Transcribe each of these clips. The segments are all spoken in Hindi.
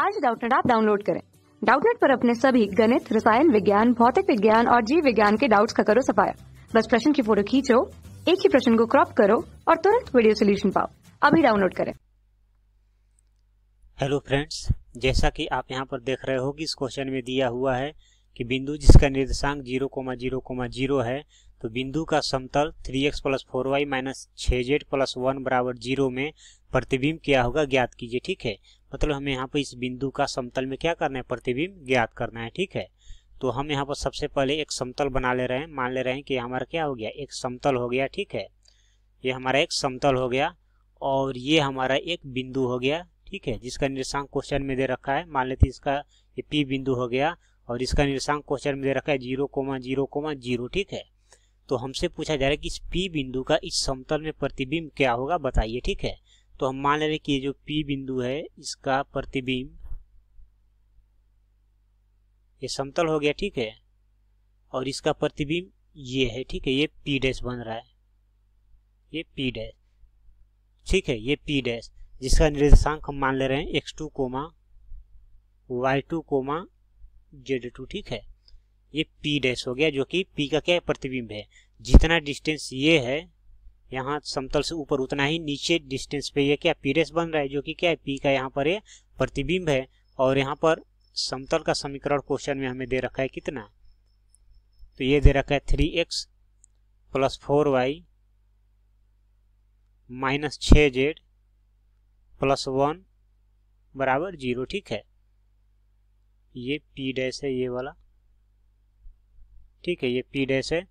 आज डाउटनेट आप डाउनलोड करें डाउटनेट पर अपने सभी गणित रसायन विज्ञान भौतिक विज्ञान और जीव विज्ञान के डाउट्स का करो सफाया बस प्रश्न की फोटो खींचो एक ही प्रश्न को क्रॉप करो और तुरंत वीडियो सोल्यूशन पाओ अभी डाउनलोड करें हेलो फ्रेंड्स जैसा कि आप यहाँ पर देख रहे हो कि इस क्वेश्चन में दिया हुआ है कि बिंदु जिसका निर्देशांक zero comma zero comma zero है तो बिंदु का समतल 3x X plus four Y minus छः जेड प्लस वन बराबर जीरो में प्रतिबिंब क्या होगा ज्ञात कीजिए ठीक है मतलब हमें यहाँ पर इस बिंदु का समतल में क्या करना है प्रतिबिंब ज्ञात करना है ठीक है तो हम यहाँ पर सबसे पहले एक समतल बना ले रहे हैं मान ले रहे हैं कि हमारा क्या हो गया एक समतल हो गया ठीक है ये हमारा एक समतल हो गया और ये हमारा एक बिंदु हो गया ठीक है जिसका निर्देशांक क्वेश्चन में दे रखा है मान लेते इसका ये पी बिंदु हो गया और इसका निर्देशांक क्वेश्चन में दे रखा है zero comma zero comma zero ठीक है तो हमसे पूछा जा रहा है कि इस पी बिंदु का इस समतल में प्रतिबिंब क्या होगा बताइए ठीक है तो हम मान ले रहे कि ये जो पी बिंदु है इसका प्रतिबिंब ये समतल हो गया ठीक है और इसका प्रतिबिंब ये है ठीक है ये पी डैश बन रहा है ये पी डैश ठीक है ये पी डैश जिसका निर्देशांक हम मान ले रहे हैं X two comma Y two comma Z two ठीक है ये पी डैश हो गया जो कि पी का क्या प्रतिबिंब है जितना डिस्टेंस ये है यहाँ समतल से ऊपर उतना ही नीचे डिस्टेंस पे ये क्या पी डैश बन रहा है जो कि क्या है पी का यहाँ पर ये प्रतिबिंब है और यहाँ पर समतल का समीकरण क्वेश्चन में हमें दे रखा है कितना तो ये दे रखा है three X plus four Y minus छ जेड प्लस वन बराबर जीरो ठीक है ये पी डैश है ये वाला ठीक है ये पी डैश है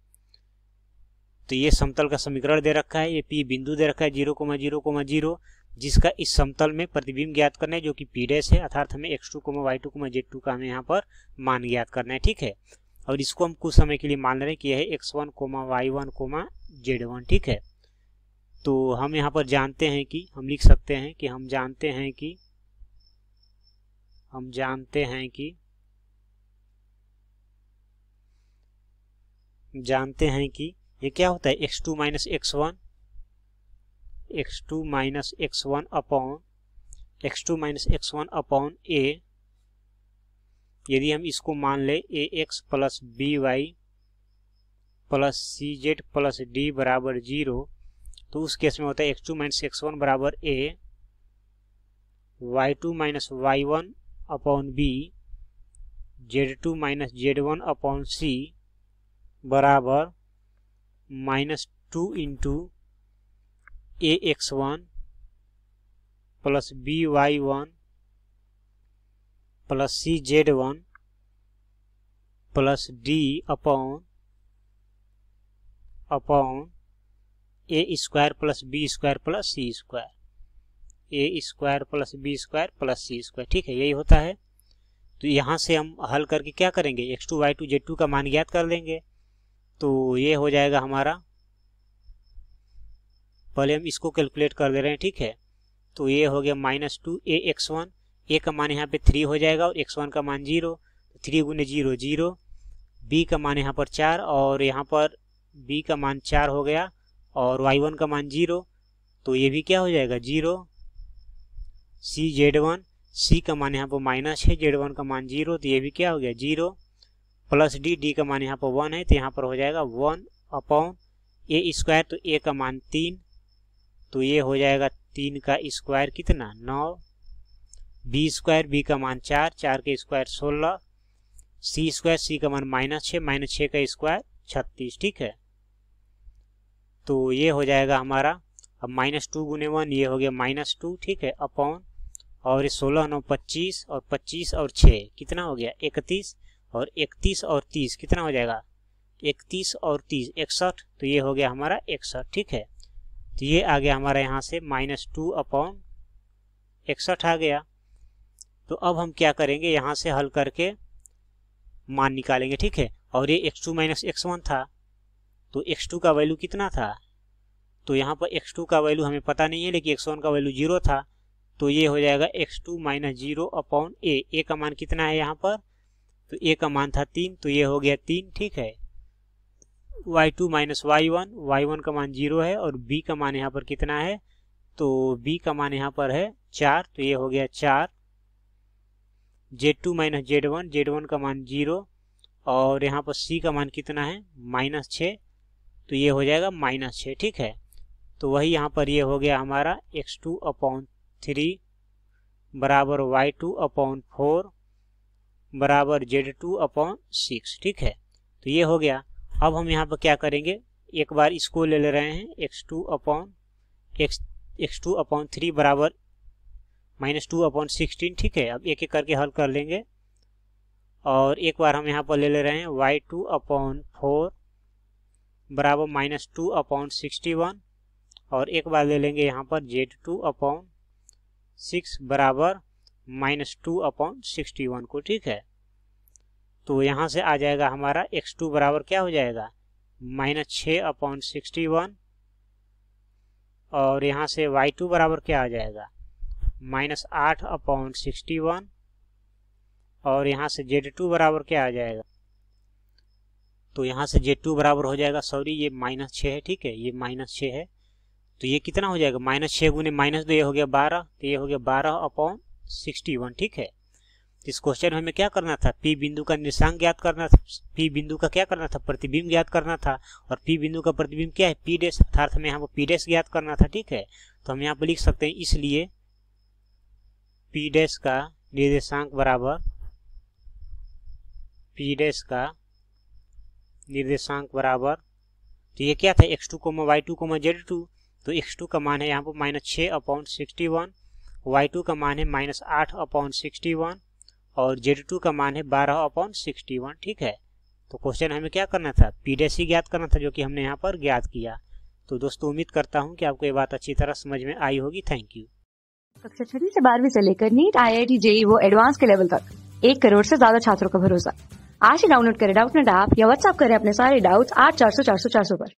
तो ये समतल का समीकरण दे रखा है ये पी बिंदु दे रखा है zero comma zero comma zero जिसका इस समतल में प्रतिबिंब ज्ञात करना है जो कि पी डैश है अर्थात हमें X two comma Y two comma Z two का हमें यहाँ पर मान ज्ञात करना है ठीक है और इसको हम कुछ समय के लिए मान रहे हैं कि यह है X one comma Y one comma Z one ठीक है तो हम यहाँ पर जानते हैं कि हम लिख सकते हैं कि हम जानते हैं कि हम जानते हैं कि जानते हैं कि ये क्या होता है X two minus X one X two minus X one upon X two minus X one upon A यदि हम इसको मान लें A X plus B Y plus C Z plus D बराबर जीरो तो उस केस में होता है X two minus X one बराबर A Y two minus Y one upon B Z two minus Z one upon C बराबर minus two into A X one plus B Y one plus C Z one plus D upon upon A square plus B square plus C square A square plus B square plus C square ठीक है यही होता है तो यहाँ से हम हल करके क्या करेंगे X two Y two Z two का मान ज्ञात कर लेंगे तो ये हो जाएगा हमारा पहले हम इसको कैलकुलेट कर दे रहे हैं ठीक है तो ये हो गया minus two A X one A का मान यहाँ पे थ्री हो जाएगा और एक्स वन का मान जीरो तो थ्री गुने जीरो जीरो बी का मान यहाँ पर चार और यहाँ पर बी का मान चार हो गया और वाई वन का मान जीरो तो ये भी क्या हो जाएगा zero C Z one C का मान यहाँ पर माइनस है जेड वन का मान जीरो तो ये भी क्या हो गया जीरो प्लस डी डी का मान यहाँ पर वन है तो यहाँ पर हो जाएगा वन अपॉन ए स्क्वायर तो ए का मान तीन तो ये हो जाएगा तीन का स्क्वायर कितना नौ बी स्क्वायर बी का मान चार चार के स्क्वायर सोलह सी स्क्वायर सी का मान माइनस छः माइनस छः का स्क्वायर छत्तीस ठीक है तो ये हो जाएगा हमारा अब माइनस टू गुने वन ये हो गया माइनस टू ठीक है अपॉन और ये सोलह नौ पच्चीस और पच्चीस और छः कितना हो गया इकतीस और इकतीस और तीस कितना हो जाएगा इकतीस और तीस इकसठ तो ये हो गया हमारा इकसठ ठीक है तो ये आ गया हमारा यहाँ से माइनस टू अपॉन इकसठ आ गया तो अब हम क्या करेंगे यहाँ से हल करके मान निकालेंगे ठीक है और ये X two minus X one था तो एक्स टू का वैल्यू कितना था तो यहाँ पर एक्स टू का वैल्यू हमें पता नहीं है लेकिन एक्स वन का वैल्यू जीरो था तो ये हो जाएगा X two minus zero upon A A का मान कितना है यहाँ पर तो ए का मान था तीन तो ये हो गया तीन ठीक है Y two minus Y one Y one का मान जीरो है और बी का मान यहाँ पर कितना है तो बी का मान यहाँ पर है चार तो ये हो गया चार Z two minus Z one Z one का मान जीरो और यहाँ पर सी का मान कितना है माइनस छः तो ये हो जाएगा माइनस छः ठीक है तो वही यहाँ पर ये हो गया हमारा एक्स टू अपॉन थ्री बराबर वाई टू अपॉन फोर बराबर जेड टू अपॉन सिक्स ठीक है तो ये हो गया अब हम यहाँ पर क्या करेंगे एक बार इसको ले ले रहे हैं X two upon X X two upon three बराबर माइनस टू अपॉन सिक्सटीन ठीक है अब एक एक करके हल कर लेंगे और एक बार हम यहाँ पर ले ले रहे हैं वाई टू अपॉन फोर बराबर minus two upon sixty one और एक बार ले लेंगे यहाँ पर जेड टू अपॉन सिक्स बराबर minus two upon sixty one को ठीक है तो यहाँ से आ जाएगा हमारा एक्स टू बराबर क्या हो जाएगा माइनस छः अपॉन सिक्सटी वन और यहाँ से वाई टू बराबर क्या आ जाएगा माइनस आठ अपॉन सिक्सटी वन और यहाँ से जेड टू बराबर क्या आ जाएगा तो यहाँ से जेड टू बराबर हो जाएगा सॉरी ये माइनस छः है ठीक है ये माइनस छः है तो ये कितना हो जाएगा माइनस छः गुने माइनस दो ये हो गया बारह तो ये हो गया बारह अपॉन सिक्सटी वन ठीक है तो इस क्वेश्चन में हमें क्या करना था पी बिंदु का निर्सांग ज्ञात करना था पी बिंदु का क्या करना था प्रतिबिंब ज्ञात करना था और पी बिंदु का प्रतिबिंब क्या है पी डेस अर्थात हमें यहाँ पर पी डेस ज्ञात करना था ठीक है तो हम यहाँ पर लिख सकते हैं इसलिए पी डेस का निर्देशांक बराबर पी डेस का निर्देशांक बराबर तो ये क्या था x two comma Y two comma Z two तो एक्स टू का मान है यहाँ पर माइनस छः upon sixty one y two का मान है माइनस आठ अपॉन सिक्सटी वन और जेड टू का मान है बारह अपॉन सिक्सटी वन ठीक है तो क्वेश्चन हमें क्या करना था पी ज्ञात करना था जो कि हमने यहाँ पर ज्ञात किया तो दोस्तों उम्मीद करता हूँ कि आपको ये बात अच्छी तरह समझ में आई होगी थैंक यू कक्षा छठी से बारहवीं से लेकर NEET I I T JEE वो एडवांस के लेवल तक एक करोड़ से ज्यादा छात्रों का भरोसा आज ही डाउनलोड करें डाउट नेट ऐप या व्हाट्सअप करें अपने सारे डाउट्स आठ चार सौ चार सौ चार सौ पर